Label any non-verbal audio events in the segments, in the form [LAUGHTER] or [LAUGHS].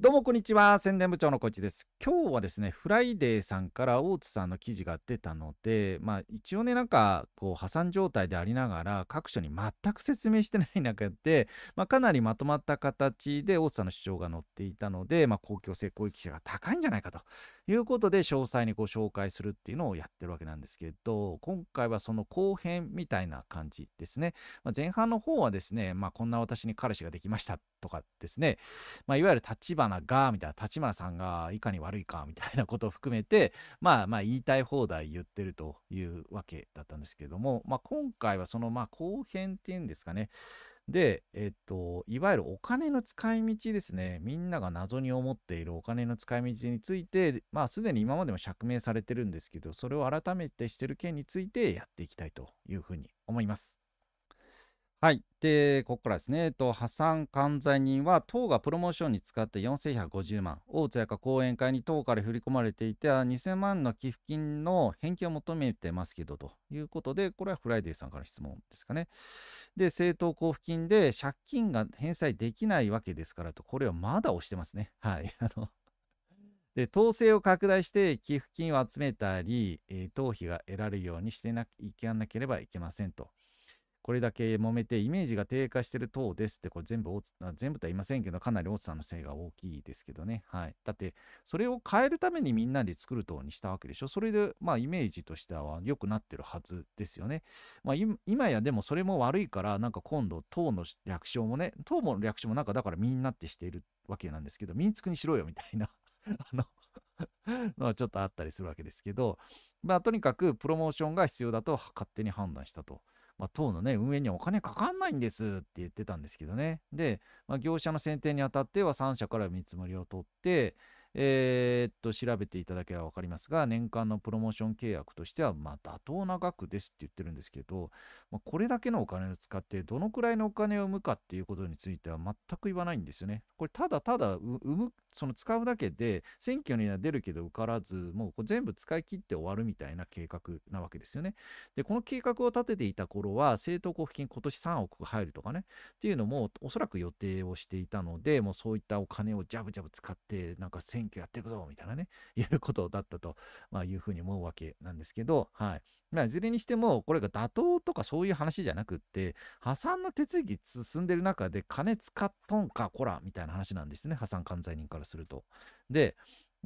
どうもこんにちは。宣伝部長のこいちです。今日はですね、フライデーさんから大津さんの記事が出たので、まあ一応ね、なんかこう破産状態でありながら、各所に全く説明してない中で、[LAUGHS] まあかなりまとまった形で大津さんの主張が載っていたので、まあ公共性、公益性が高いんじゃないかということで、詳細にご紹介するっていうのをやってるわけなんですけど、今回はその後編みたいな感じですね。まあ、前半の方はですね、まあこんな私に彼氏ができましたとかですね、まあ、いわゆる立花が、みたいな、立花さんがいかに悪いか、みたいなことを含めて、[LAUGHS] まあまあ言いたい放題言ってるというわけだったんですけれども、まあ今回はそのまあ後編っていうんですかね、で、えっと、いわゆるお金の使い道ですね。みんなが謎に思っているお金の使い道について、まあ、すでに今までも釈明されてるんですけど、それを改めてしてる件についてやっていきたいというふうに思います。はい。で、ここからですね、えっと、破産管財人は、党がプロモーションに使って4150万、大津やか講演会に党から振り込まれていて、2000万の寄付金の返金を求めてますけど、ということで、これはフライデーさんからの質問ですかね。で、政党交付金で借金が返済できないわけですからと、これはまだ押してますね。はい。[LAUGHS] あので統制を拡大して寄付金を集めたり、えー、党費が得られるようにしていかなければいけませんとこれだけ揉めてイメージが低下してる等ですって、これ全部、全部とは言いませんけど、かなり大津さんのせいが大きいですけどね。はい。だって、それを変えるためにみんなで作る等にしたわけでしょ。それで、まあ、イメージとしては良くなってるはずですよね。まあ、今やでもそれも悪いから、なんか今度、党の略称もね、党も略称もなんかだからみんなってしているわけなんですけど、つくにしろよみたいな [LAUGHS] あののちょっとあったりするわけですけど、まあ、とにかくプロモーションが必要だと勝手に判断したと。まあ、党のね、運営にはお金かかんないんですって言ってたんですけどね。で、まあ、業者の選定にあたっては3社から見積もりを取って、えー、っと、調べていただければわかりますが、年間のプロモーション契約としては、まあ、妥当な額ですって言ってるんですけど、まあ、これだけのお金を使って、どのくらいのお金を生むかっていうことについては全く言わないんですよね。これ、ただただ生む、その使うだけで、選挙には出るけど受からず、もう全部使い切って終わるみたいな計画なわけですよね。で、この計画を立てていた頃は、政党交付金今年3億入るとかね、っていうのも、おそらく予定をしていたので、もうそういったお金をジャブジャブ使って、なんか選挙やっていくぞみたいなね、[LAUGHS] いうことだったと、まあ、いうふうに思うわけなんですけど、はい。まあ、いずれにしても、これが妥当とかそういう話じゃなくって、破産の手続き進んでる中で金使っとんか、こら、みたいな話なんですね。破産管財人からすると。で、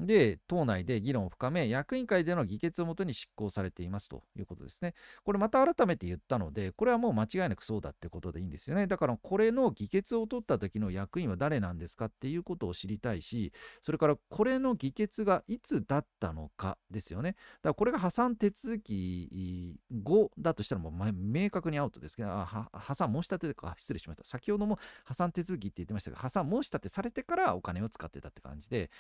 で、党内で議論を深め、役員会での議決をもとに執行されていますということですね。これまた改めて言ったので、これはもう間違いなくそうだってことでいいんですよね。だからこれの議決を取った時の役員は誰なんですかっていうことを知りたいし、それからこれの議決がいつだったのかですよね。だからこれが破産手続き後だとしたらもう明確にアウトですけど、あ破産申し立てか、失礼しました。先ほども破産手続きって言ってましたが、破産申し立てされてからお金を使ってたって感じで、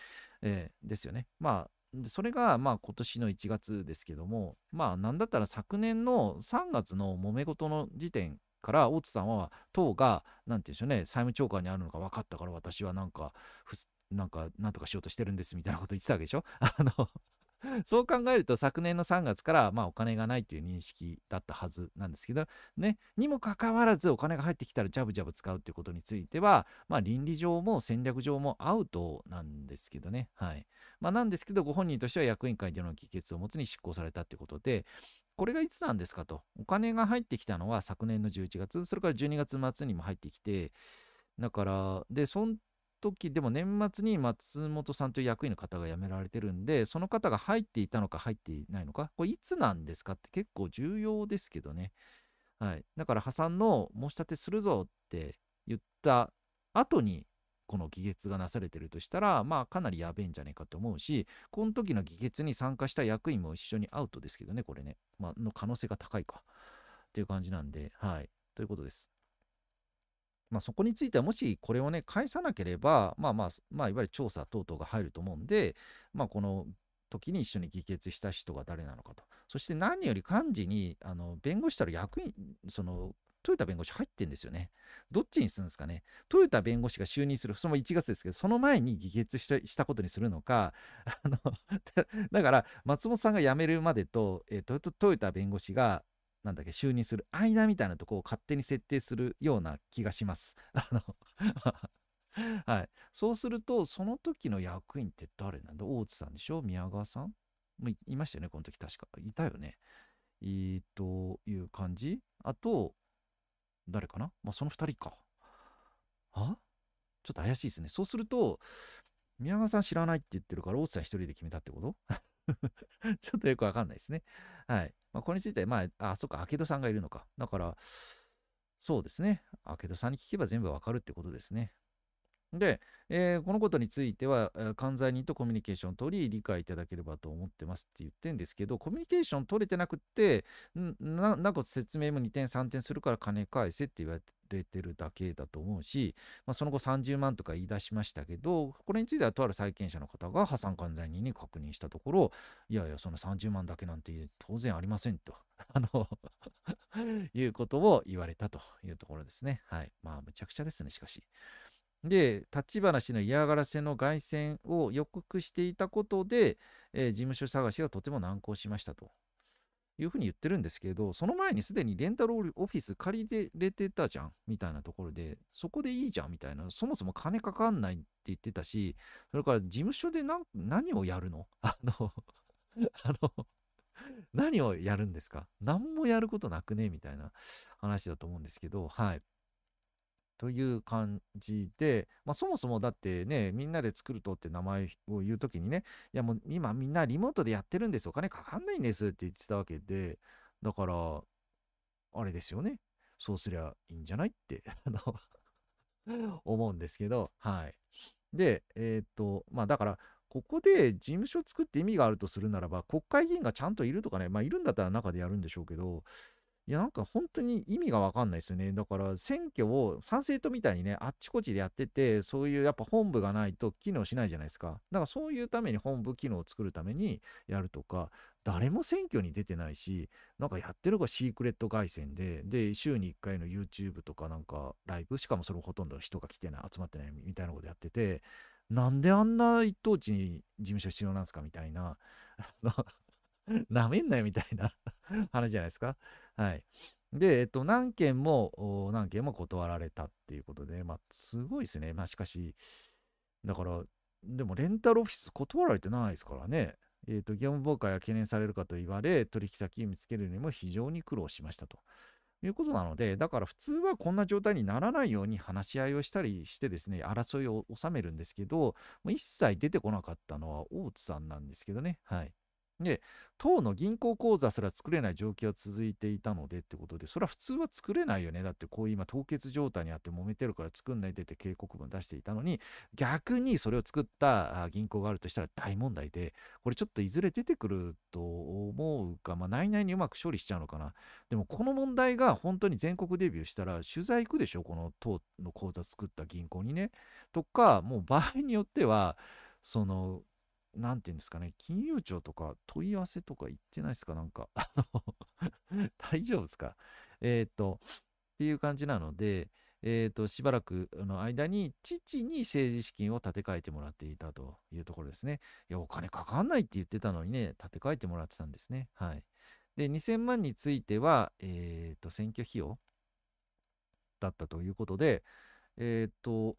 えー、ですよね。まあそれがまあ今年の1月ですけども、まあなんだったら昨年の3月の揉め事の時点から大津さんは党が何て言うんでしょうね債務超過にあるのが分かったから私はなんかなんかなんとかしようとしてるんですみたいなこと言ってたわけでしょ [LAUGHS] あのそう考えると昨年の3月から、まあ、お金がないという認識だったはずなんですけど、ね、にもかかわらずお金が入ってきたらジャブジャブ使うということについては、まあ、倫理上も戦略上もアウトなんですけどね。はい。まあ、なんですけど、ご本人としては役員会での議決をもつに執行されたということで、これがいつなんですかと。お金が入ってきたのは昨年の11月、それから12月末にも入ってきて、だから、で、その時でも年末に松本さんという役員の方が辞められてるんで、その方が入っていたのか入っていないのか、これいつなんですかって結構重要ですけどね。はい。だから破産の申し立てするぞって言った後に、この議決がなされてるとしたら、まあかなりやべえんじゃねえかと思うし、この時の議決に参加した役員も一緒にアウトですけどね、これね。まあ、の可能性が高いか。っていう感じなんで、はい。ということです。まあ、そこについてはもしこれをね返さなければ、まあまあ、まあ、いわゆる調査等々が入ると思うんで、まあ、この時に一緒に議決した人が誰なのかとそして何より幹事にあの弁護士たる役員そのトヨタ弁護士入ってんですよね。どっちにするんですかね。トヨタ弁護士が就任する、その1月ですけど、その前に議決したことにするのか、あの [LAUGHS] だから、松本さんが辞めるまでと、えー、トヨタ弁護士がなんだっけ、就任する間みたいなとこを勝手に設定するような気がします。[LAUGHS] あの [LAUGHS] はい。そうすると、その時の役員って誰なんだ大津さんでしょ宮川さんもういましたよね、この時確か。いたよね。えー、という感じ。あと、誰かなまあ、その2人か。あちょっと怪しいですね。そうすると、宮川さん知らないって言ってるから、大津さん1人で決めたってこと [LAUGHS] ちょっとよくわかんないですね。はい。まあ、これについて、まあ、あ、そっか、明戸さんがいるのか。だから、そうですね。明戸さんに聞けば全部わかるってことですね。で、えー、このことについては、関西人とコミュニケーションを取り、理解いただければと思ってますって言ってるんですけど、コミュニケーション取れてなくって、なんか説明も2点、3点するから金返せって言われて、るだけだと思うし、まあ、その後30万とか言い出しましたけど、これについてはとある債権者の方が破産管財人に確認したところ、いやいや、その30万だけなんて当然ありませんと、[LAUGHS] あのいうことを言われたというところですね。はい。まあ、むちゃくちゃですね、しかし。で、立花氏の嫌がらせの凱旋を予告していたことで、えー、事務所探しがとても難航しましたというふうに言ってるんですけど、その前にすでにレンタルオフィス借りれてたじゃんみたいなところで、そこでいいじゃんみたいな、そもそも金かかんないって言ってたし、それから事務所で何をやるの [LAUGHS] あの [LAUGHS] あの何をやるんですか何もやることなくねみたいな話だと思うんですけど、はい。という感じで、まあ、そもそもだってね、みんなで作るとって名前を言うときにね、いやもう今みんなリモートでやってるんですお金かかんないんですって言ってたわけで、だから、あれですよね。そうすりゃいいんじゃないって [LAUGHS] あの思うんですけど、はい。で、えー、っと、まあだから、ここで事務所作って意味があるとするならば、国会議員がちゃんといるとかね、まあいるんだったら中でやるんでしょうけど、いや、なんか本当に意味がわかんないですよね。だから、選挙を参政党みたいにね、あっちこっちでやってて、そういうやっぱ本部がないと機能しないじゃないですか。だからそういうために本部機能を作るためにやるとか、誰も選挙に出てないし、なんかやってるのがシークレット凱旋で、で、週に1回の YouTube とかなんかライブ、しかもそれほとんど人が来てない、集まってないみたいなことやってて、なんであんな一等地に事務所必要なんですかみたいな、[LAUGHS] なめんなよみたいな [LAUGHS] 話じゃないですか。はい。で、えっと、何件も、何件も断られたっていうことで、まあ、すごいですね。まあ、しかし、だから、でも、レンタルオフィス断られてないですからね。えっ、ー、と、業務妨害が懸念されるかと言われ、取引先を見つけるにも非常に苦労しましたと。いうことなので、だから普通はこんな状態にならないように話し合いをしたりしてですね、争いを収めるんですけど、一切出てこなかったのは大津さんなんですけどね。はい。で、党の銀行口座すら作れない状況が続いていたのでってことで、それは普通は作れないよね。だってこういう今凍結状態にあって揉めてるから作んないでって警告文出していたのに、逆にそれを作った銀行があるとしたら大問題で、これちょっといずれ出てくると思うか、まあ内々にうまく処理しちゃうのかな。でもこの問題が本当に全国デビューしたら取材行くでしょこの党の口座作った銀行にね。とか、もう場合によっては、そのなんて言うんですかね、金融庁とか問い合わせとか言ってないですか [LAUGHS] なんか、あの [LAUGHS] 大丈夫ですかえー、っと、っていう感じなので、えー、っと、しばらくの間に、父に政治資金を立て替えてもらっていたというところですね。いや、お金かかんないって言ってたのにね、立て替えてもらってたんですね。はい。で、2000万については、えー、っと、選挙費用だったということで、えっと、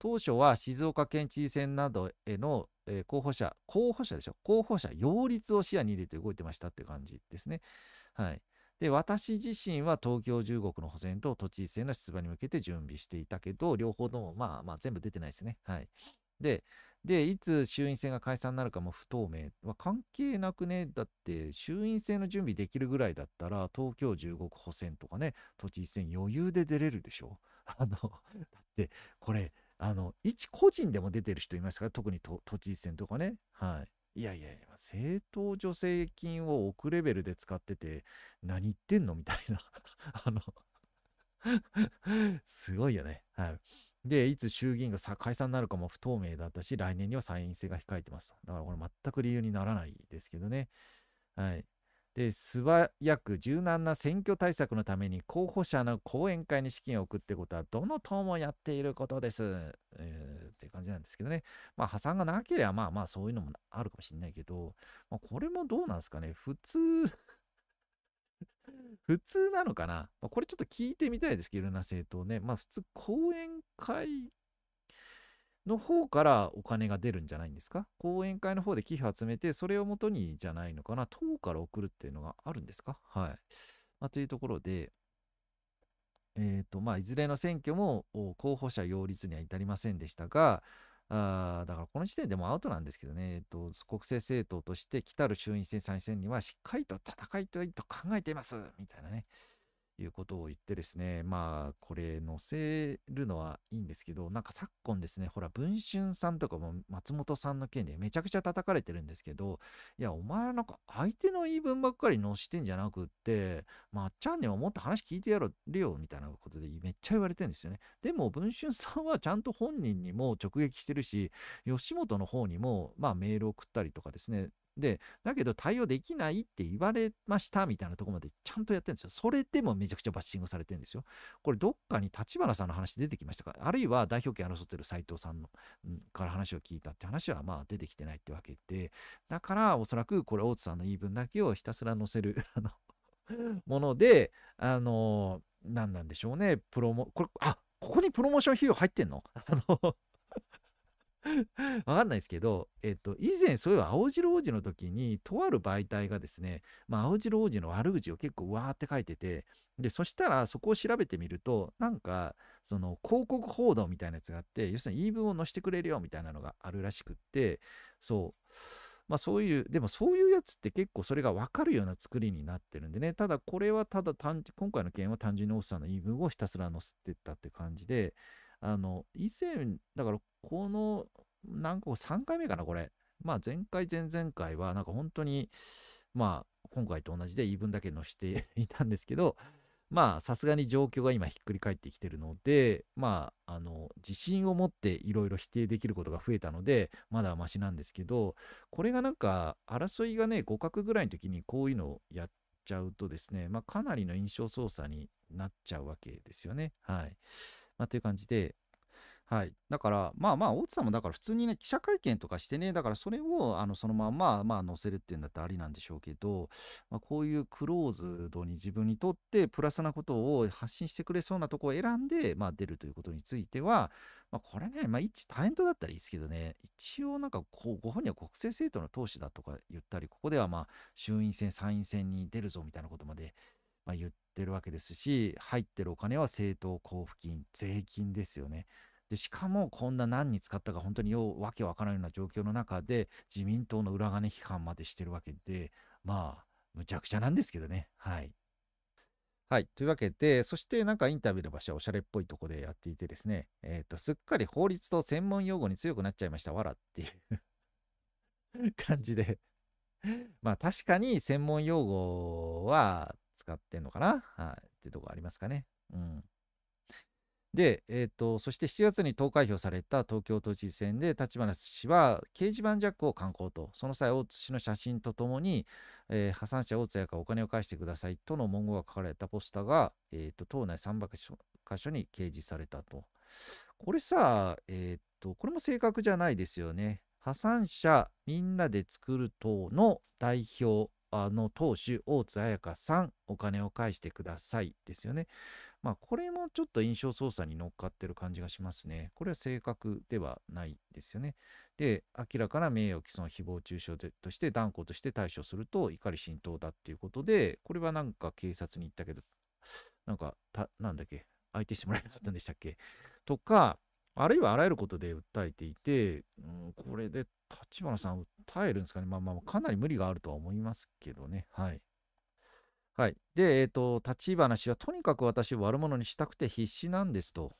当初は静岡県知事選などへの、えー、候補者、候補者でしょ、候補者擁立を視野に入れて動いてましたって感じですね。はい。で、私自身は東京1国の補選と都知事選の出馬に向けて準備していたけど、両方とも、まあまあ全部出てないですね。はい。で、で、いつ衆院選が解散になるかも不透明。まあ、関係なくね。だって、衆院選の準備できるぐらいだったら、東京15区補選とかね、都知事選余裕で出れるでしょ。[LAUGHS] あの、だって、これ、あの、一個人でも出てる人いますから、特に都知事選とかね。はい。いやいやいや、政党助成金を億レベルで使ってて、何言ってんのみたいな。[LAUGHS] あのすごいよね。はい。で、いつ衆議院が解散になるかも不透明だったし、来年には参院選が控えてますと。だからこれ全く理由にならないですけどね。はい。え素早く柔軟な選挙対策のために候補者の講演会に資金を送ってことはどの党もやっていることです、えー、っていう感じなんですけどね。まあ破産がなければまあまあそういうのもあるかもしれないけど、まあ、これもどうなんですかね。普通 [LAUGHS] 普通なのかな、まあ、これちょっと聞いてみたいですけど、いろんな政党ね。まあ普通講演会の方からお金が出るんじゃないんですか講演会の方で寄付集めて、それをもとにじゃないのかな党から送るっていうのがあるんですかはい。まあ、というところで、えっ、ー、と、まあ、いずれの選挙も候補者擁立には至りませんでしたが、あだからこの時点でもアウトなんですけどね、えっと、国政政党として来たる衆院選、参院選にはしっかりと戦いたいと考えていますみたいなね、いうことを言ってですね、まあ、これ載せるのはいいんですけど、なんか昨今ですね、ほら、文春さんとかも松本さんの件でめちゃくちゃ叩かれてるんですけど、いや、お前なんか相手の言い分ばっかり載してんじゃなくって、まあ、ちゃんにはもっと話聞いてやろうよ、みたいなことでめっちゃ言われてるんですよね。でも、文春さんはちゃんと本人にも直撃してるし、吉本の方にも、まあ、メール送ったりとかですね、で、だけど対応できないって言われましたみたいなとこまでちゃんとやってるんですよ。それでもめちゃくちゃバッシングされてるんですよ。これどっかに立花さんの話出てきましたかあるいは代表権争ってる斎藤さんの、うん、から話を聞いたって話はまあ出てきてないってわけで、だからおそらくこれ大津さんの言い分だけをひたすら載せる [LAUGHS] あの、もので、あの、何なんでしょうね。プロモ、これ、あここにプロモーション費用入ってんの [LAUGHS] あの [LAUGHS] わかんないですけど、えっと、以前そういう青白王子の時に、とある媒体がですね、まあ、青白王子の悪口を結構わーって書いてて、で、そしたらそこを調べてみると、なんか、その広告報道みたいなやつがあって、要するに言い分を載せてくれるよみたいなのがあるらしくって、そう。まあそういう、でもそういうやつって結構それがわかるような作りになってるんでね、ただこれはただ単、今回の件は単純に王さんの言い分をひたすら載せてったって感じで、あの、以前、だからこの、なんか3回目かな、これ。まあ前回、前々回は、なんか本当に、まあ今回と同じで言い分だけ載して [LAUGHS] いたんですけど、まあさすがに状況が今ひっくり返ってきてるので、まああの、自信を持っていろいろ否定できることが増えたので、まだマシなんですけど、これがなんか争いがね、互角ぐらいの時にこういうのをやっちゃうとですね、まあ、かなりの印象操作になっちゃうわけですよね。はい。まあ、という感じで、はい。だから、まあまあ、大津さんもだから普通にね、記者会見とかしてね、だからそれをあのそのまま、まあ、載せるっていうんだったらありなんでしょうけど、まあ、こういうクローズドに自分にとってプラスなことを発信してくれそうなとこを選んで、まあ、出るということについては、まあ、これね、まあ、一タレントだったらいいですけどね、一応なんかこう、ご本人は国政政党の党首だとか言ったり、ここではまあ、衆院選、参院選に出るぞみたいなことまでまあ、言ってるわけですし、入ってるお金は政党交付金、税金ですよね。で、しかもこんな何に使ったか本当にようわけわからないような状況の中で、自民党の裏金批判までしてるわけで、まあ、むちゃくちゃなんですけどね。はい。はい。というわけで、そしてなんかインタビューの場所はおしゃれっぽいとこでやっていてですね、えっ、ー、と、すっかり法律と専門用語に強くなっちゃいました、わらっていう [LAUGHS] 感じで [LAUGHS] まあ確かに専門用語は使ってんのかなはい。っていうとこありますかね。うん。で、えーと、そして7月に投開票された東京都知事選で立花氏は掲示板ジャックを刊行とその際大津氏の写真とともに、えー、破産者大津屋からお金を返してくださいとの文言が書かれたポスターが、えーと、党内3か所箇所に掲示されたと。これさ、えーとこれも正確じゃないですよね。破産者みんなで作る党の代表あの当主、大津彩香さん、お金を返してくださいですよね。まあ、これもちょっと印象操作に乗っかってる感じがしますね。これは正確ではないですよね。で、明らかな名誉毀損、誹謗中傷として断固として対処すると怒り浸透だっていうことで、これはなんか警察に行ったけど、なんか、たなんだっけ、相手してもらえなかったんでしたっけとか、あるいはあらゆることで訴えていて、うん、これで立花さん訴えるんですかね。まあまあ、かなり無理があるとは思いますけどね。はい。はい。で、えっ、ー、と、立花氏はとにかく私を悪者にしたくて必死なんですと。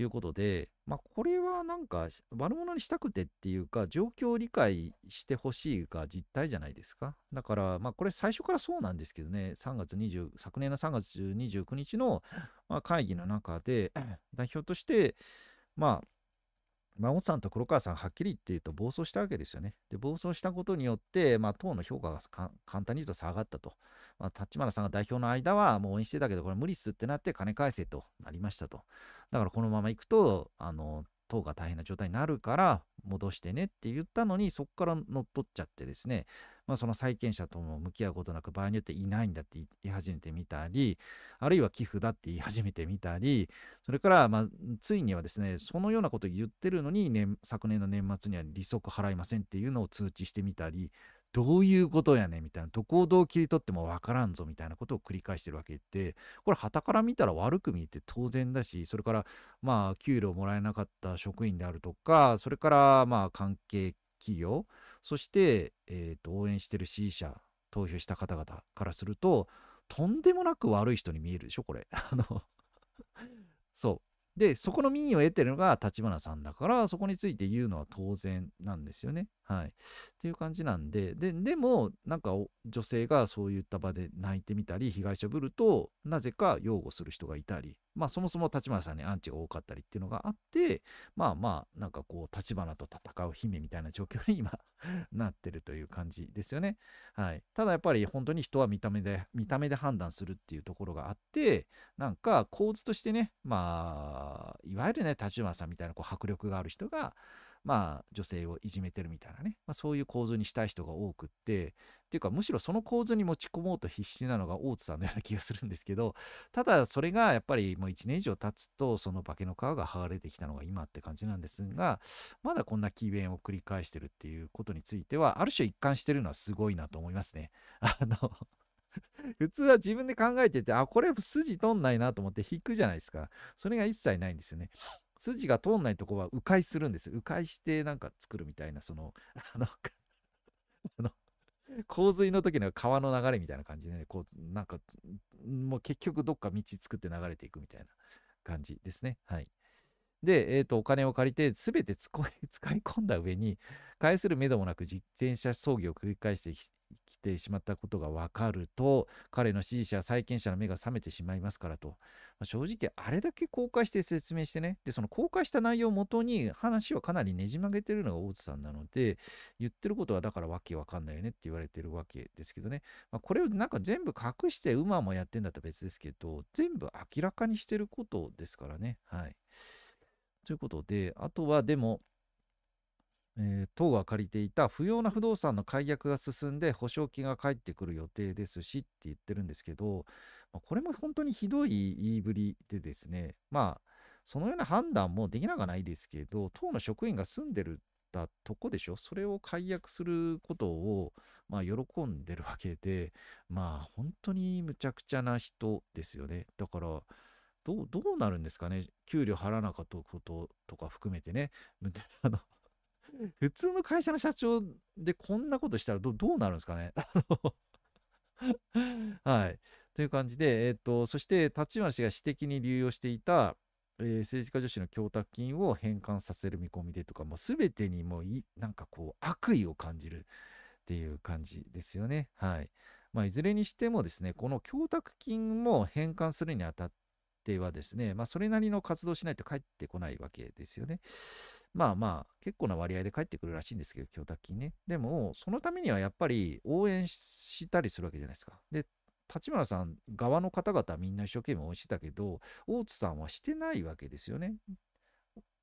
いうことで、まあ、これはなんか悪者にしたくてっていうか、状況を理解してほしいが実態じゃないですか。だから、まあ、これ最初からそうなんですけどね、3月20、昨年の3月29日のま会議の中で、[CLEARS THROAT] 代表として、まあ、孫さんと黒川さんはっきり言って言うと暴走したわけですよね。で暴走したことによって、まあ、党の評価が簡単に言うと下がったと。まあ、立花さんが代表の間はもう応援してたけどこれ無理っすってなって金返せとなりましたと。だからこのまま行くとあの糖が大変な状態になるから戻してねって言ったのにそこから乗っ取っちゃってですね、まあ、その債権者とも向き合うことなく場合によっていないんだって言い始めてみたりあるいは寄付だって言い始めてみたりそれからまあついにはですねそのようなことを言ってるのに、ね、昨年の年末には利息払いませんっていうのを通知してみたりどういうことやねみたいなどこをどう切り取っても分からんぞみたいなことを繰り返してるわけでこれはたから見たら悪く見えて当然だしそれからまあ給料もらえなかった職員であるとかそれからまあ関係企業そして、えー、と応援してる支持者投票した方々からするととんでもなく悪い人に見えるでしょこれ。[LAUGHS] あのそうでそこの民意を得てるのが立花さんだからそこについて言うのは当然なんですよね。はい。っていう感じなんで、で、でも、なんか女性がそういった場で泣いてみたり、被害者ぶると、なぜか擁護する人がいたり、まあそもそも立花さんにアンチが多かったりっていうのがあって、まあまあ、なんかこう、立花と戦う姫みたいな状況に今 [LAUGHS] なってるという感じですよね。はい。ただやっぱり本当に人は見た目で、見た目で判断するっていうところがあって、なんか構図としてね、まあ、いわゆるね、立花さんみたいなこう迫力がある人が、まあ、女性をいじめてるみたいなね、まあ、そういう構図にしたい人が多くって、っていうか、むしろその構図に持ち込もうと必死なのが大津さんのような気がするんですけど、ただ、それがやっぱりもう1年以上経つと、その化けの皮が剥がれてきたのが今って感じなんですが、まだこんな奇弁を繰り返してるっていうことについては、ある種一貫してるのはすごいなと思いますね。[LAUGHS] あの普通は自分で考えてて、あ、これ筋取んないなと思って引くじゃないですか。それが一切ないんですよね。筋が通んないとこは迂回するんです迂回してなんか作るみたいなその [LAUGHS] あの洪水の時の川の流れみたいな感じで、ね、こうなんかもう結局どっか道作って流れていくみたいな感じですねはいで、えーと、お金を借りて全て使い [LAUGHS] 込んだ上に返するめどもなく自転車葬儀を繰り返して来てしまったことが分かると彼の支持者債権者の目が覚めてしまいますからと、まあ、正直あれだけ公開して説明してねでその公開した内容をもとに話をかなりねじ曲げてるのが大津さんなので言ってることはだからわけわかんないよねって言われてるわけですけどね、まあ、これをなんか全部隠して馬もやってんだったら別ですけど全部明らかにしてることですからねはい。ということで、あとはでも、えー、党が借りていた不要な不動産の解約が進んで保証金が返ってくる予定ですしって言ってるんですけど、まあ、これも本当にひどい言いぶりでですね、まあ、そのような判断もできなくはないですけど、党の職員が住んでるたとこでしょそれを解約することを、まあ、喜んでるわけで、まあ、本当にむちゃくちゃな人ですよね。だから、どう、どうなるんですかね給料払わなかったこととか含めてね。[LAUGHS] あの普通の会社の社長でこんなことしたらどうなるんですかね [LAUGHS] はい。という感じで、えっ、ー、と、そして、立花氏が私的に流用していた、えー、政治家女子の供託金を返還させる見込みでとか、もう全てにもうい、なんかこう、悪意を感じるっていう感じですよね。はい。まあ、いずれにしてもですね、この供託金も返還するにあたってはですね、まあ、それなりの活動しないと返ってこないわけですよね。まあまあ、結構な割合で返ってくるらしいんですけど、供託金ね。でも、そのためにはやっぱり応援したりするわけじゃないですか。で、立花さん側の方々みんな一生懸命応援してたけど、大津さんはしてないわけですよね。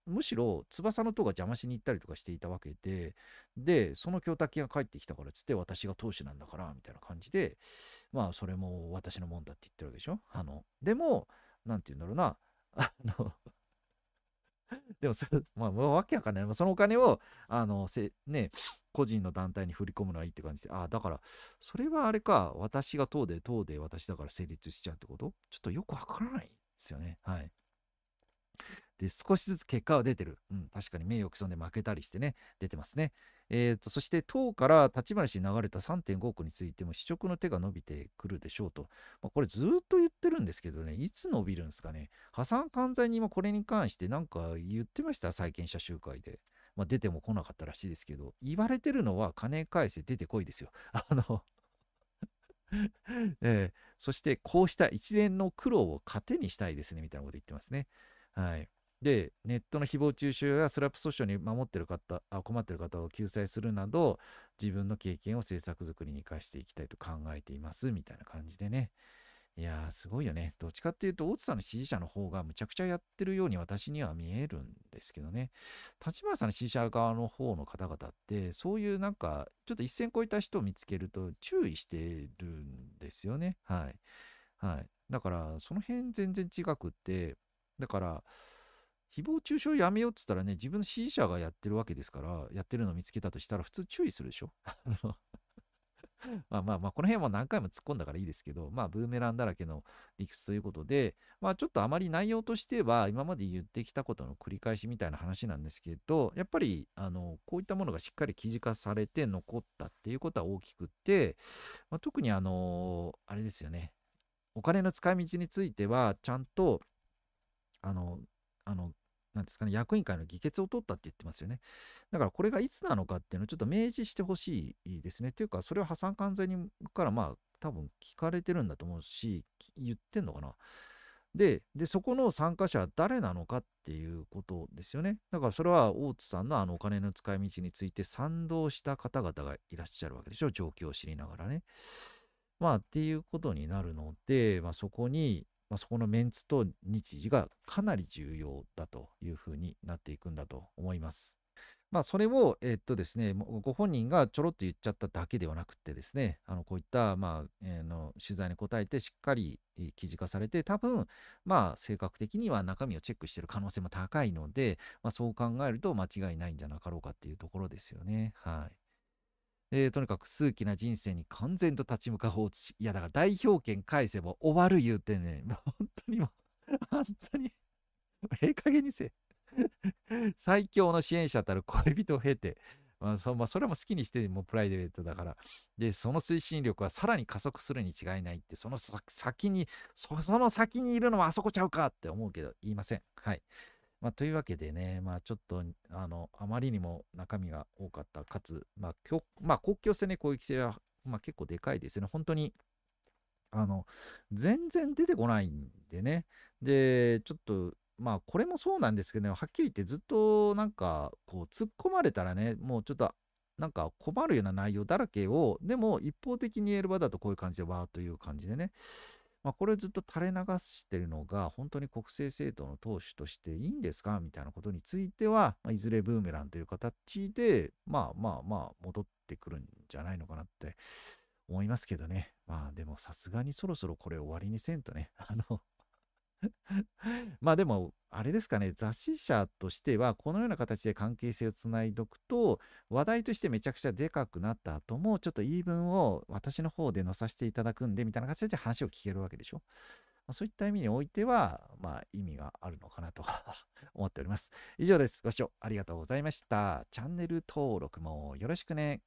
むしろ翼の塔が邪魔しに行ったりとかしていたわけで、で、その供託金が返ってきたからつって、私が当主なんだから、みたいな感じで、まあ、それも私のもんだって言ってるわけでしょ。あの、でも、なんて言うんだろうな、あのでもそ、[LAUGHS] まあ、わけわかんない。そのお金を、あの、せね、個人の団体に振り込むのはいいって感じで、ああ、だから、それはあれか、私が党で、党で私だから成立しちゃうってことちょっとよくわからないですよね。はい。で少しずつ結果は出てる、うん、確かに名誉毀損で負けたりしてね出てますね、えーと、そして党から立花氏に流れた3.5億についても試食の手が伸びてくるでしょうと、まあ、これずっと言ってるんですけどねいつ伸びるんですかね破産犯罪にもこれに関してなんか言ってました債権者集会で。まあ、出ても来なかったらしいですけど、言われてるのは金返せ出てこいですよ。[LAUGHS] あの [LAUGHS] えー、そしてこうした一連の苦労を糧にしたいですねみたいなこと言ってますね。はい。で、ネットの誹謗中傷やスラップ訴訟に守ってる方あ、困ってる方を救済するなど、自分の経験を政策作りに生かしていきたいと考えています、みたいな感じでね。いやー、すごいよね。どっちかっていうと、大津さんの支持者の方がむちゃくちゃやってるように私には見えるんですけどね。立花さんの支持者側の方の方々って、そういうなんか、ちょっと一線超えた人を見つけると注意してるんですよね。はい。はい。だから、その辺全然違くって、だから、誹謗中傷やめようっつったらね、自分の支持者がやってるわけですから、やってるのを見つけたとしたら普通注意するでしょ [LAUGHS] [LAUGHS] まあまあまあ、この辺は何回も突っ込んだからいいですけど、まあ、ブーメランだらけの理屈ということで、まあ、ちょっとあまり内容としては、今まで言ってきたことの繰り返しみたいな話なんですけど、やっぱり、あの、こういったものがしっかり記事化されて残ったっていうことは大きくて、まあ、特にあの、あれですよね、お金の使い道については、ちゃんと、あの、あのなんですかね、役員会の議決を取ったって言ってますよね。だからこれがいつなのかっていうのをちょっと明示してほしいですね。というか、それは破産完全にからまあ多分聞かれてるんだと思うし、言ってんのかな。で、でそこの参加者は誰なのかっていうことですよね。だからそれは大津さんのあのお金の使い道について賛同した方々がいらっしゃるわけでしょ、状況を知りながらね。まあっていうことになるので、まあ、そこにまあ、そこのメンツと日時がかなり重要だというふうになっていくんだと思います。まあ、それを、えっとですね、ご本人がちょろっと言っちゃっただけではなくてですね、あのこういった、まあえー、の取材に答えてしっかり記事化されて、多分、まあ、性格的には中身をチェックしている可能性も高いので、まあ、そう考えると間違いないんじゃなかろうかっていうところですよね。はい。えー、とにかく数奇な人生に完全と立ち向かおうし、いやだから代表権返せば終わる言うてね、もう本当にもう、本 [LAUGHS] 当に、ええ加減にせえ。[LAUGHS] 最強の支援者たる恋人を経て、まあそまあ、それも好きにして、もプライベートだから。で、その推進力はさらに加速するに違いないって、その先にそ、その先にいるのはあそこちゃうかって思うけど、言いません。はい。まあ、というわけでね、まあ、ちょっと、あの、あまりにも中身が多かった、かつ、まあ、まあ、国境線ね、攻撃性は、まあ、結構でかいですよね。本当に、あの、全然出てこないんでね。で、ちょっと、まあ、これもそうなんですけど、ね、はっきり言ってずっと、なんか、こう、突っ込まれたらね、もうちょっと、なんか困るような内容だらけを、でも一方的に言える場だとこういう感じでわーという感じでね、まあ、これずっと垂れ流してるのが、本当に国政政党の党首としていいんですかみたいなことについては、まあ、いずれブーメランという形で、まあまあまあ、戻ってくるんじゃないのかなって思いますけどね。まあでもさすがにそろそろこれ終わりにせんとね、[LAUGHS] あの、まあでも、あれですかね、雑誌社としては、このような形で関係性をつないどくと、話題としてめちゃくちゃでかくなった後も、ちょっと言い分を私の方で載させていただくんで、みたいな形で話を聞けるわけでしょ。まあ、そういった意味においては、まあ意味があるのかなと [LAUGHS] 思っております。以上です。ご視聴ありがとうございました。チャンネル登録もよろしくね。